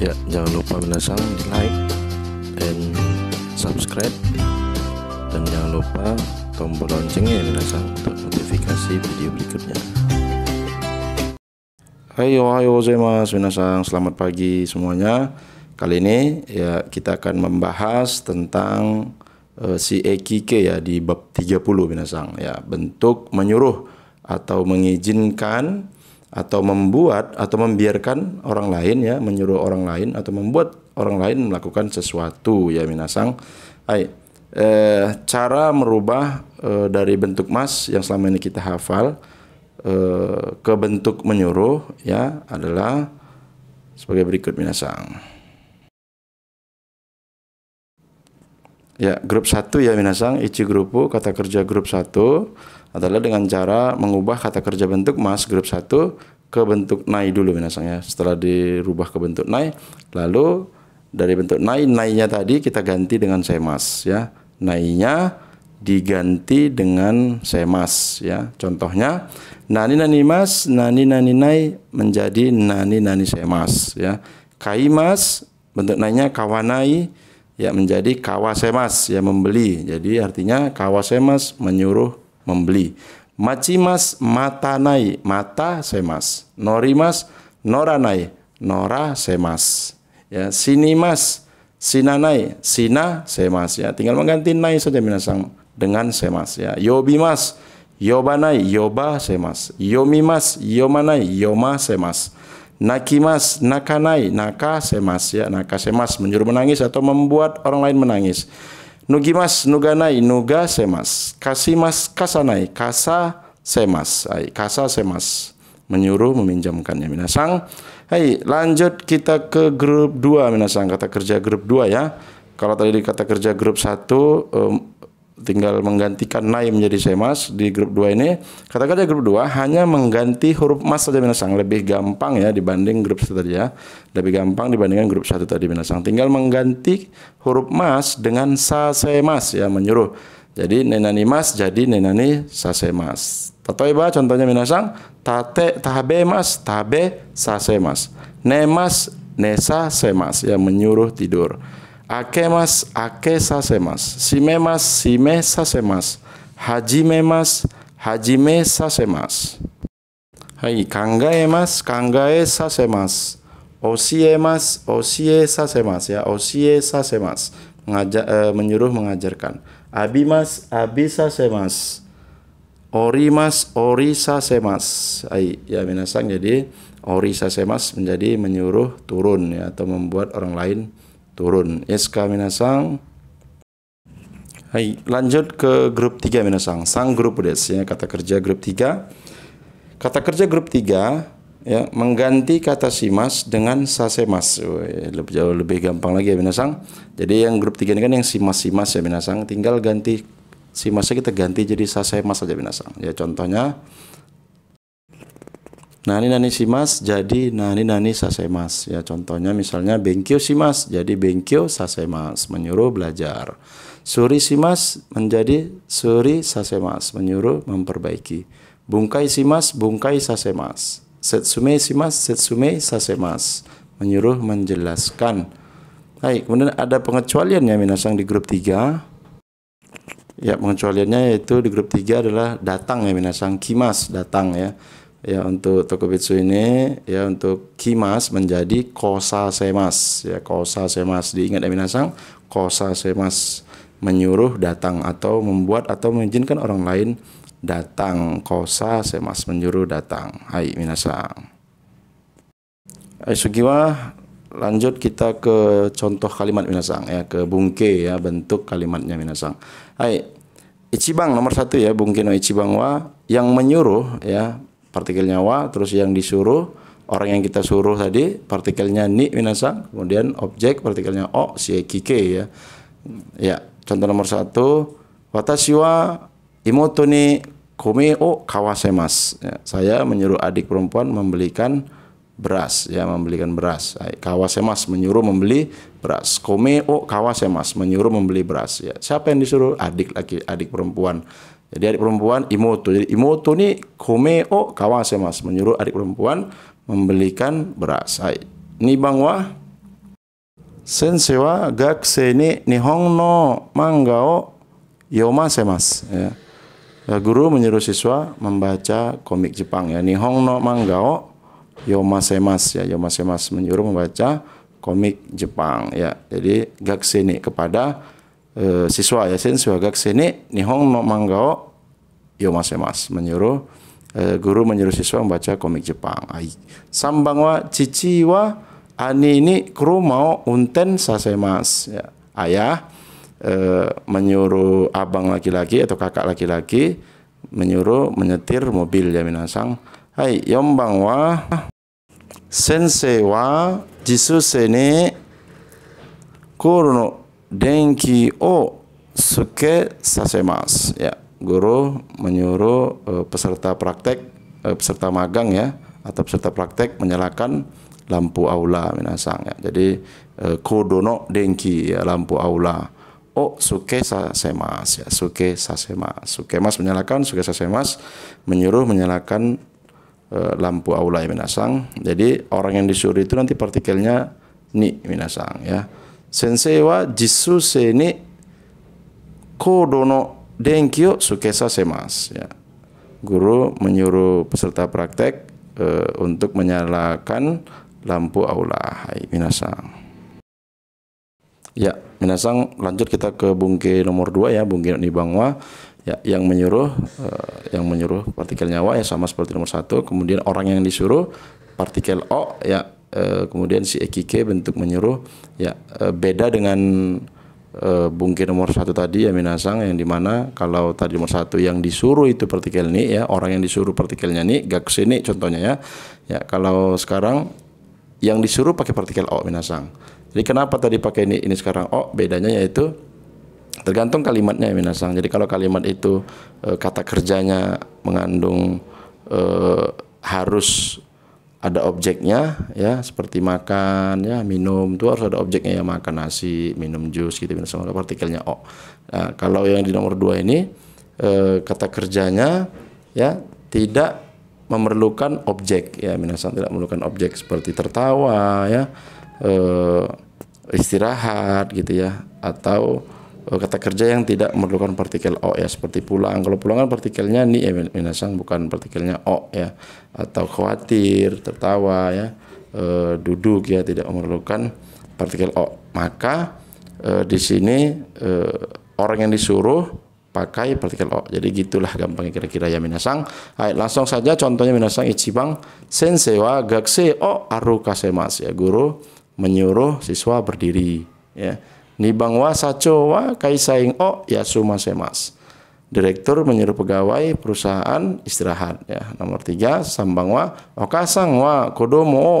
ya jangan lupa menasang di like dan subscribe dan jangan lupa tombol loncengnya ya menasang untuk notifikasi video berikutnya Hai ohayo Mas menasang selamat pagi semuanya kali ini ya kita akan membahas tentang uh, si ekike ya di bab 30 minasang ya bentuk menyuruh atau mengizinkan atau membuat atau membiarkan orang lain ya menyuruh orang lain atau membuat orang lain melakukan sesuatu ya minasang ai eh, cara merubah eh, dari bentuk mas yang selama ini kita hafal eh, ke bentuk menyuruh ya adalah sebagai berikut minasang ya grup satu ya minasang ichi grupu kata kerja grup satu adalah dengan cara mengubah kata kerja bentuk mas grup 1 ke bentuk nai dulu misalnya Setelah dirubah ke bentuk nai, lalu dari bentuk nai nainya tadi kita ganti dengan semas ya. Nainya diganti dengan semas ya. Contohnya nani nani mas, nani nani nai menjadi nani nani semas ya. kai mas bentuk nainya kawanai ya menjadi kawasemas ya membeli. Jadi artinya kawasemas menyuruh membeli. macimas mata matanai, mata semas. Norimas noranai, nora semas. Ya, sinimas sinanai, sina semas ya. Tinggal mengganti nai saja minasang dengan semas ya. Yobimas yobanai, yoba semas. Yomimas yomanai, yoma semas. Nakimas, nakanai, naka semas ya. Naka semas menjuru menangis atau membuat orang lain menangis. Nugimas, nuganai, nuga semas. Kasimas, kasanai, kasa semas. Ai kasa semas. Menyuruh meminjamkannya minasang. Hai, lanjut kita ke grup 2 minasang, kata kerja grup 2 ya. Kalau tadi di kata kerja grup 1 um, tinggal menggantikan Nai menjadi Semas di grup 2 ini. Kata-kata grup 2 hanya mengganti huruf Mas saja Minasang lebih gampang ya dibanding grup tadi ya. Lebih gampang dibandingkan grup satu tadi Minasang. Tinggal mengganti huruf Mas dengan Sa Semas ya menyuruh. Jadi nenani Mas jadi nenani Sa Semas. Tatoiba contohnya Minasang tate tabe Mas tabe Sa Semas. Nemas nesa Semas ya menyuruh tidur. Akemas, sasemas Simemas, simesasemas. Hajimemas, sasemas Hai, kangaemas, kangaesasemas. Osiemas, sasemas ya. osie sasemas Mengajar, eh, menyuruh mengajarkan. abi abi mas Abimas, ori Orimas, mas Hai, ya minasang jadi mas menjadi menyuruh turun ya atau membuat orang lain turun SK Minasang Hai, lanjut ke grup 3 Minasang. Sang grup des ya, kata kerja grup 3. Kata kerja grup 3 ya mengganti kata simas dengan sasemas. lebih jauh lebih gampang lagi ya Minasang. Jadi yang grup 3 ini kan yang simas-simas ya Minasang, tinggal ganti simasnya kita ganti jadi sasemas saja Minasang. Ya contohnya nani nani simas jadi nani nani mas ya contohnya misalnya si simas jadi sase mas menyuruh belajar suri simas menjadi suri mas menyuruh memperbaiki bungkai simas bungkai sasemas setsume shimas setsume mas menyuruh menjelaskan hai kemudian ada pengecualian ya minasang di grup tiga Ya, pengecualiannya yaitu di grup tiga adalah datang ya minasang kimas datang ya ya untuk Tokubetsu ini ya untuk kimas menjadi kosa semas ya kosa semas diingat ya minasang kosa semas menyuruh datang atau membuat atau mengizinkan orang lain datang kosa semas menyuruh datang hai minasang hai lanjut kita ke contoh kalimat minasang ya ke bungke ya bentuk kalimatnya minasang hai Ichibang nomor satu ya bungke no Ichibang wa yang menyuruh ya partikel nyawa terus yang disuruh orang yang kita suruh tadi partikelnya ni minasang kemudian objek partikelnya o si kike ya ya contoh nomor satu watashi wa imoto ni kome o kawasemas ya, saya menyuruh adik perempuan membelikan beras ya membelikan beras kawasemas menyuruh membeli beras kome o kawasemas menyuruh membeli beras ya siapa yang disuruh adik laki adik perempuan jadi adik perempuan imoto. Jadi imoto ini komeo kawase mas. Menyuruh adik perempuan membelikan beras. Hai. Ni bang wa. Sensewa gakse ni nihong no mangao yomase mas. Ya. ya. Guru menyuruh siswa membaca komik Jepang ya. Nihong no mangao yomase mas. Ya. Yomase mas menyuruh membaca komik Jepang ya. Jadi gakse ni kepada Eh, siswa ya siswa yasin suhagak sini nihong no manggao yo mas menyuruh eh, guru menyuruh siswa membaca komik Jepang ai sambang wa cici wa ani ini kru mau unten mas ya. ayah eh, menyuruh abang laki-laki atau kakak laki-laki menyuruh menyetir mobil ya minasang hai yombang wa sensei wa jisu sene kuru no o oh, suke sasemas ya, guru menyuruh uh, peserta praktek, uh, peserta magang ya, atau peserta praktek menyalakan lampu aula minasang ya. Jadi uh, kodono denki ya lampu aula. O oh, suke sasemas ya, suke sasemas. Suke mas menyalakan, suke sasemas menyuruh menyalakan uh, lampu aula ya minasang. Jadi orang yang disuruh itu nanti partikelnya ni minasang ya. Sensei wa ni 先生は実数性にコードの電気を sukai sasemas ya. Guru menyuruh peserta praktek uh, untuk menyalakan lampu aula. Hai minasang. Ya, minasang lanjut kita ke bungke nomor 2 ya, bungke Nibangwa. Ya, yang menyuruh uh, yang menyuruh partikel nyawa ya sama seperti nomor satu kemudian orang yang disuruh partikel O ya Eh, kemudian si ekike bentuk menyuruh ya eh, beda dengan uh, nomor satu tadi ya minasang yang dimana kalau tadi nomor satu yang disuruh itu partikel ini, ya orang yang disuruh partikelnya ini gak kesini contohnya ya ya kalau sekarang yang disuruh pakai partikel o minasang jadi kenapa tadi pakai ini ini sekarang o bedanya yaitu tergantung kalimatnya ya minasang jadi kalau kalimat itu kata kerjanya mengandung harus ada objeknya ya seperti makan ya minum itu harus ada objeknya ya makan nasi minum jus gitu minum ada partikelnya o nah, kalau yang di nomor dua ini e, kata kerjanya ya tidak memerlukan objek ya minasan tidak memerlukan objek seperti tertawa ya e, istirahat gitu ya atau Eh, kata kerja yang tidak memerlukan partikel o ya seperti pulang. Kalau pulang kan partikelnya ni ya eh, Minasang bukan partikelnya o ya atau khawatir, tertawa ya, e, duduk ya tidak memerlukan partikel o. Maka e, di sini e, orang yang disuruh pakai partikel o. Jadi gitulah gampangnya kira-kira ya minasang. Hai, langsung saja contohnya minasang ichibang sensei wa gakse o aru kasemas ya guru menyuruh siswa berdiri ya Nibang wa saco wa kaisaing o ya suma semas. Direktur menyuruh pegawai perusahaan istirahat ya. Nomor tiga sambang wa okasang wa kodomo o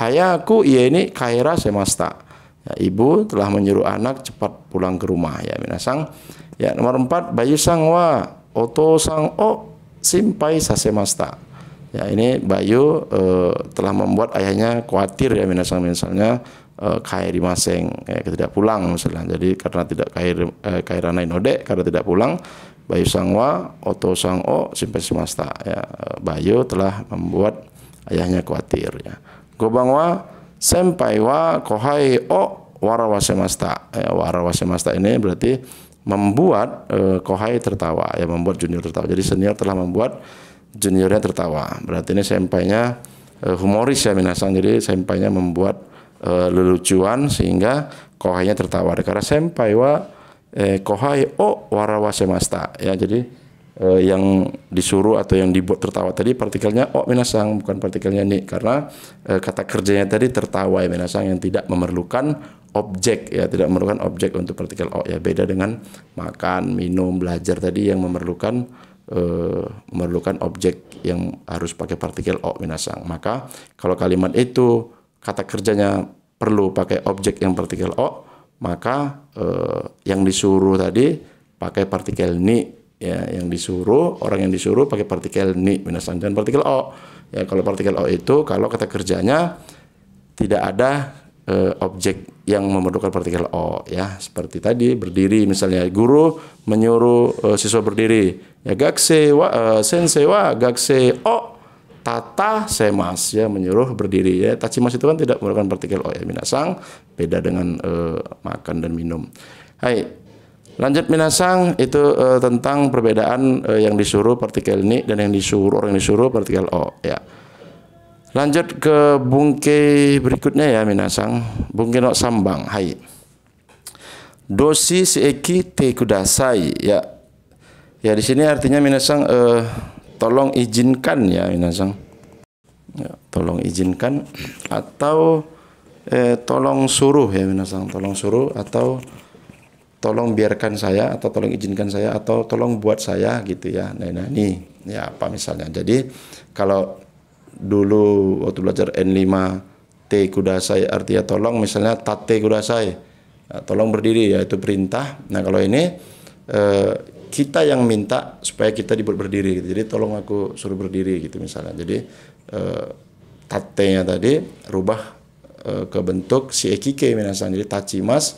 hayaku iya ini kaira semasta. Ya, ibu telah menyuruh anak cepat pulang ke rumah ya minasang. Ya nomor empat bayu sang wa oto sang o simpai sasemasta. Ya ini Bayu eh, telah membuat ayahnya khawatir ya minasang misalnya uh, di maseng ya, tidak pulang misalnya jadi karena tidak kair eh, kairana inode karena tidak pulang Bayu Sangwa Oto o simpes Semasta ya Bayu telah membuat ayahnya khawatir ya Gobangwa sempai wa kohai o warawa semesta ya, warawa semesta ini berarti membuat eh, kohai tertawa ya membuat junior tertawa jadi senior telah membuat juniornya tertawa berarti ini sempainya eh, humoris ya minasang jadi sempainya membuat e, lelucuan sehingga kohainya tertawa karena senpai wa e, kohai o warawa semasta ya jadi e, yang disuruh atau yang dibuat tertawa tadi partikelnya o minasang bukan partikelnya ni karena e, kata kerjanya tadi tertawa ya minasang yang tidak memerlukan objek ya tidak memerlukan objek untuk partikel o ya beda dengan makan minum belajar tadi yang memerlukan Uh, memerlukan objek yang harus pakai partikel o minasang. Maka kalau kalimat itu kata kerjanya perlu pakai objek yang partikel o, maka eh, yang disuruh tadi pakai partikel ni ya yang disuruh orang yang disuruh pakai partikel ni minus dan partikel o ya kalau partikel o itu kalau kata kerjanya tidak ada eh, objek yang memerlukan partikel o ya seperti tadi berdiri misalnya guru menyuruh eh, siswa berdiri ya gakse wa eh, sensei wa gakse o tata semas ya menyuruh berdiri ya tachimas itu kan tidak menggunakan partikel o oh, ya minasang beda dengan uh, makan dan minum hai lanjut minasang itu uh, tentang perbedaan uh, yang disuruh partikel ini dan yang disuruh orang yang disuruh partikel o oh, ya lanjut ke bungke berikutnya ya minasang bungke no sambang hai dosi eki te kudasai ya ya di sini artinya minasang uh, tolong izinkan ya Minasang ya, tolong izinkan atau eh, tolong suruh ya Minasang tolong suruh atau tolong biarkan saya atau tolong izinkan saya atau tolong buat saya gitu ya nah, nah ini ya apa misalnya jadi kalau dulu waktu belajar N5 T kudasai artinya tolong misalnya tate kudasai ya, nah, tolong berdiri ya itu perintah nah kalau ini eh, kita yang minta supaya kita dibuat berdiri gitu. jadi tolong aku suruh berdiri gitu misalnya jadi uh, eh, tatenya tadi rubah uh, ke bentuk si ekike minasan jadi taci mas,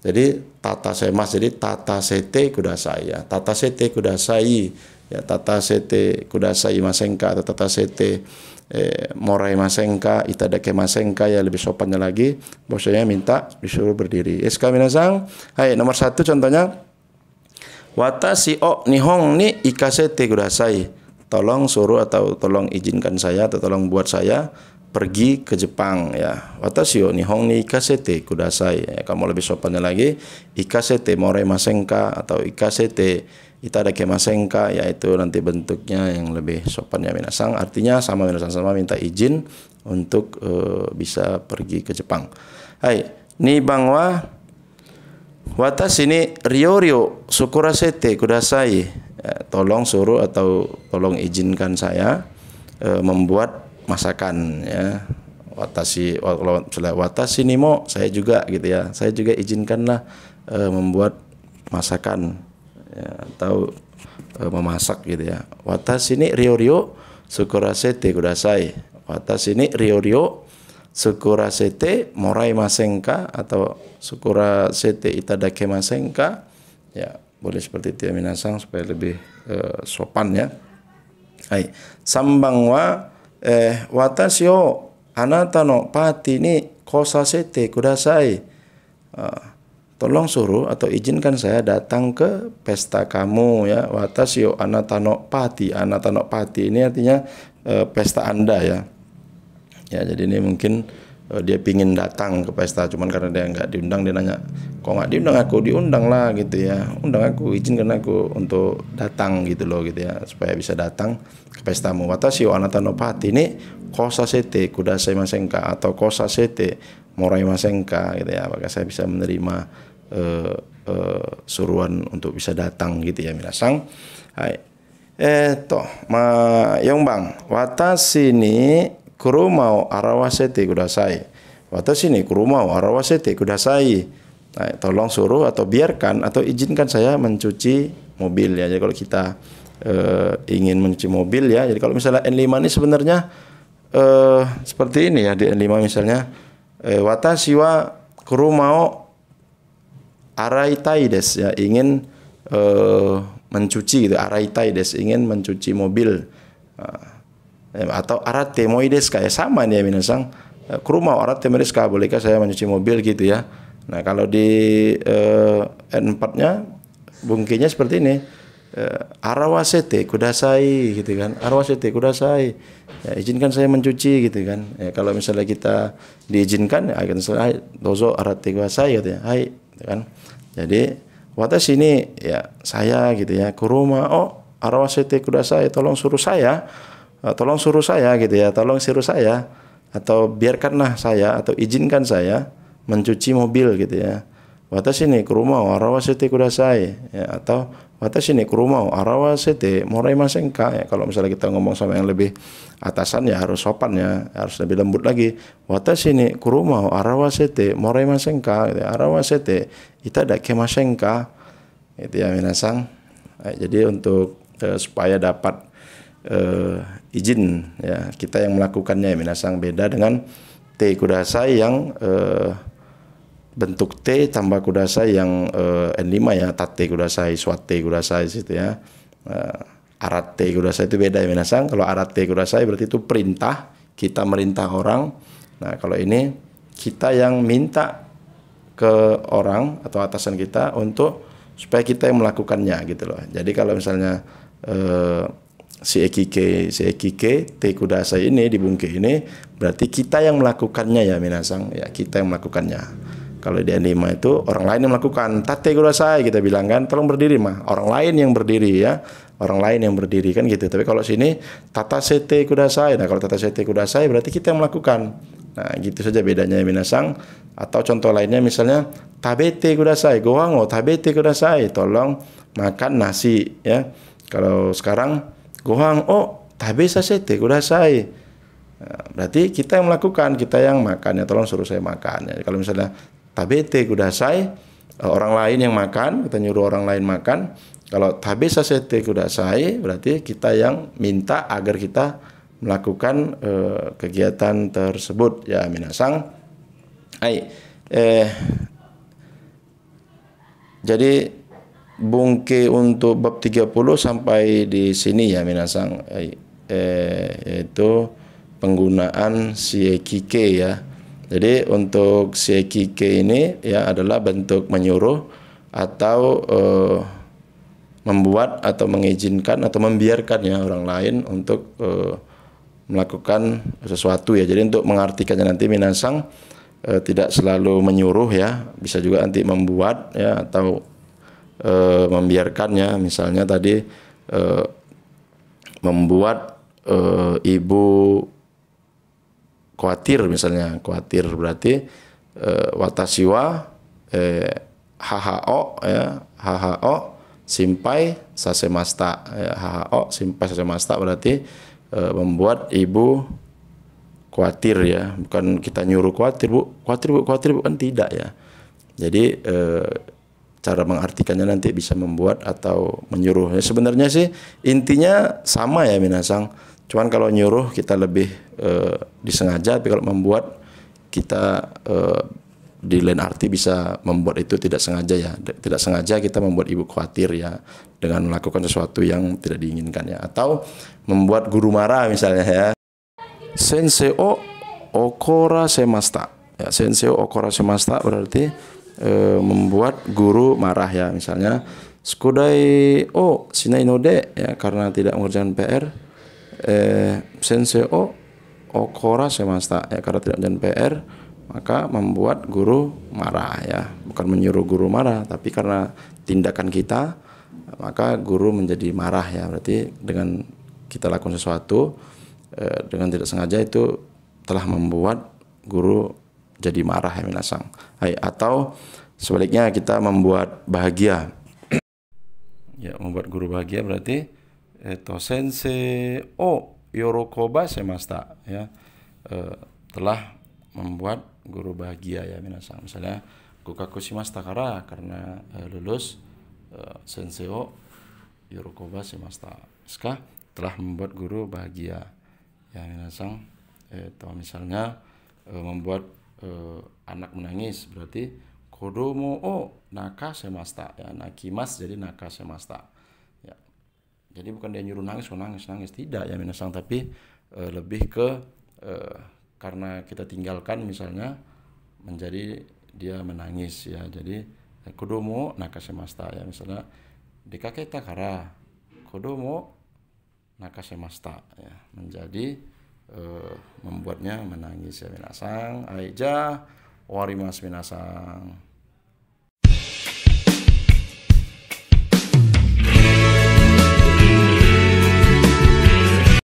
jadi tata saya mas, jadi tata sete kudasai ya tata sete kudasai ya tata sete kudasai masengka atau tata sete eh, morai masengka itadake masengka ya lebih sopannya lagi maksudnya minta disuruh berdiri SK minasang hai nomor satu contohnya Wata si o oh, nihong ni ikasete kudasai. Tolong suruh atau tolong izinkan saya atau tolong buat saya pergi ke Jepang ya. Watashi o oh, nihong ni ikasete kudasai. Ya, kamu lebih sopannya lagi ikasete more masengka atau ikasete itadake masengka yaitu nanti bentuknya yang lebih sopannya minasang. Artinya sama minasang sama minta izin untuk uh, bisa pergi ke Jepang. Hai, ni bangwa Watas ini rio rio sukura sete kudasai. Eh, tolong suruh atau tolong izinkan saya e, membuat masakan ya. Watas ini nimo saya juga gitu ya. Saya juga izinkanlah e, membuat masakan ya, atau e, memasak gitu ya. Watas ini rio rio sukura sete kudasai. Watas ini rio rio sukura sete morai Masengka atau sukura sete itadake Masengka ya boleh seperti itu ya minasang supaya lebih eh, sopan ya hai sambang wa eh watashi o anata no pati ni kosa sete kudasai eh, tolong suruh atau izinkan saya datang ke pesta kamu ya watasio no pati ini artinya eh, pesta anda ya ya jadi ini mungkin uh, dia pingin datang ke pesta cuman karena dia nggak diundang dia nanya kok nggak diundang aku diundang lah gitu ya undang aku izinkan aku untuk datang gitu loh gitu ya supaya bisa datang ke pesta pestamu watashi wa anatanopati ini kosa sete kudasai masengka atau kosa sete morai masengka gitu ya apakah saya bisa menerima uh, uh, suruhan untuk bisa datang gitu ya minasang hai eh toh ma yongbang watas ini arawasete kudasai. 車を表せてください。Watashi ni kuruma wa arawasete kudasai. Nah, tolong suruh atau biarkan atau izinkan saya mencuci mobil ya. Jadi kalau kita uh, ingin mencuci mobil ya. Jadi kalau misalnya N5 ini sebenarnya uh, seperti ini ya di N5 misalnya uh, watashi wa kurumao araitai des ya ingin mencuci gitu araitai des ingin mencuci mobil. Uh, Eh, atau arate moides ya eh, sama nih ya minasang eh, ke rumah orang temeris bolehkah saya mencuci mobil gitu ya nah kalau di eh, N4 nya bungkinya seperti ini eh, arawasete kudasai gitu kan arawasete kudasai ya, izinkan saya mencuci gitu kan ya, kalau misalnya kita diizinkan ya, akan selesai dozo arate kudasai gitu ya hai gitu kan jadi watas sini ya saya gitu ya ke rumah oh arawasete kudasai tolong suruh saya Eh, tolong suruh saya gitu ya, tolong suruh saya atau biarkanlah saya atau izinkan saya mencuci mobil gitu ya. ke rumah arawasete kudasai ya, atau sini ke rumah arawasete morai masengka ya kalau misalnya kita ngomong sama yang lebih atasan ya harus sopan ya harus lebih lembut lagi sini ke rumah arawasete morai masengka gitu, ya. arawasete ada kemasengka, itu ya minasang jadi untuk eh, supaya dapat uh, izin ya kita yang melakukannya ya minasang beda dengan T kudasai yang uh, bentuk T tambah kudasai yang uh, eh, N5 ya tate kudasai swate kudasai situ ya uh, arat T kudasai itu beda ya minasang kalau arat T kudasai berarti itu perintah kita merintah orang nah kalau ini kita yang minta ke orang atau atasan kita untuk supaya kita yang melakukannya gitu loh jadi kalau misalnya uh, si Ekike si Ekike Tekudasa ini dibungke ini berarti kita yang melakukannya ya Minasang ya kita yang melakukannya kalau di anima itu orang lain yang melakukan tate kudasai kita bilang kan tolong berdiri mah orang lain yang berdiri ya orang lain yang berdiri kan gitu tapi kalau sini tata sete kudasai nah kalau tata sete kudasai berarti kita yang melakukan nah gitu saja bedanya ya minasang atau contoh lainnya misalnya tabete kudasai gohango tabete kudasai tolong makan nasi ya kalau sekarang Gohang, oh, saya. Berarti kita yang melakukan, kita yang makan ya, tolong suruh saya makan. Ya, kalau misalnya tabete saya, eh, orang lain yang makan, kita nyuruh orang lain makan. Kalau tabe sasete saya, berarti kita yang minta agar kita melakukan eh, kegiatan tersebut ya minasang. Hai. Eh, jadi bungke untuk bab 30 sampai di sini ya minasang eh, yaitu eh, penggunaan siekike ya. Jadi untuk siekike ini ya adalah bentuk menyuruh atau eh, membuat atau mengizinkan atau membiarkan ya orang lain untuk eh, melakukan sesuatu ya. Jadi untuk mengartikannya nanti minasang eh, tidak selalu menyuruh ya, bisa juga nanti membuat ya atau e, membiarkannya misalnya tadi e, membuat e, ibu khawatir misalnya khawatir berarti e, watasiwa e, HHO ya HHO simpai sasemasta ya, HHO simpai sasemasta berarti e, membuat ibu khawatir ya bukan kita nyuruh khawatir bu khawatir bu khawatir bukan tidak ya jadi e, cara mengartikannya nanti bisa membuat atau menyuruh. Ya, sebenarnya sih intinya sama ya Minasang. Cuman kalau nyuruh kita lebih uh, disengaja, tapi kalau membuat kita uh, di lain arti bisa membuat itu tidak sengaja ya. Tidak sengaja kita membuat ibu khawatir ya dengan melakukan sesuatu yang tidak diinginkan ya atau membuat guru marah misalnya ya. Senseo okora semasta. Ya, senseo okora semasta berarti e, membuat guru marah ya misalnya skudai o sinai node ya karena tidak mengerjakan PR eh sensei o okora semasta ya karena tidak mengerjakan PR maka membuat guru marah ya bukan menyuruh guru marah tapi karena tindakan kita maka guru menjadi marah ya berarti dengan kita lakukan sesuatu eh, dengan tidak sengaja itu telah membuat guru jadi marah ya minasang. atau sebaliknya kita membuat bahagia. ya, membuat guru bahagia berarti eto eh, sensei o yorokoba semasta ya. E, telah membuat guru bahagia ya minasang. Misalnya gokaku shimasta kara karena e, lulus e, sensei o yorokoba semasta. Ska telah membuat guru bahagia ya minasang. Eto misalnya membuat eh, anak menangis berarti kodomo o oh, naka semasta ya nakimas jadi naka semasta ya jadi bukan dia nyuruh nangis oh nangis nangis tidak ya minasang tapi eh, lebih ke eh, karena kita tinggalkan misalnya menjadi dia menangis ya jadi eh, kodomo naka semasta ya misalnya dikaketa kara kodomo naka semasta ya menjadi Eh, membuatnya menangis ya minasang aija warimas minasang